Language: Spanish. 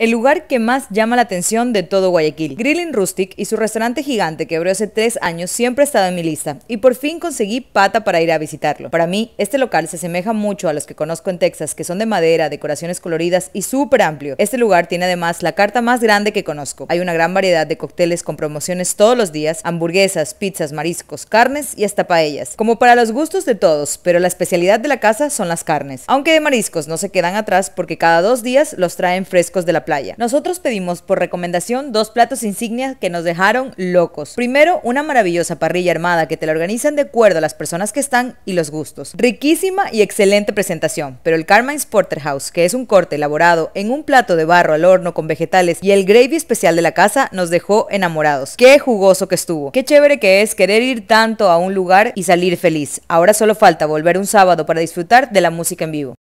El lugar que más llama la atención de todo Guayaquil. Grilling Rustic y su restaurante gigante que abrió hace tres años siempre ha estado en mi lista y por fin conseguí pata para ir a visitarlo. Para mí, este local se asemeja mucho a los que conozco en Texas, que son de madera, decoraciones coloridas y súper amplio. Este lugar tiene además la carta más grande que conozco. Hay una gran variedad de cócteles con promociones todos los días, hamburguesas, pizzas, mariscos, carnes y hasta paellas. Como para los gustos de todos, pero la especialidad de la casa son las carnes. Aunque de mariscos no se quedan atrás porque cada dos días los traen frescos de la playa. Nosotros pedimos por recomendación dos platos insignias que nos dejaron locos. Primero, una maravillosa parrilla armada que te la organizan de acuerdo a las personas que están y los gustos. Riquísima y excelente presentación, pero el Carmine's Porterhouse, que es un corte elaborado en un plato de barro al horno con vegetales y el gravy especial de la casa, nos dejó enamorados. Qué jugoso que estuvo. Qué chévere que es querer ir tanto a un lugar y salir feliz. Ahora solo falta volver un sábado para disfrutar de la música en vivo.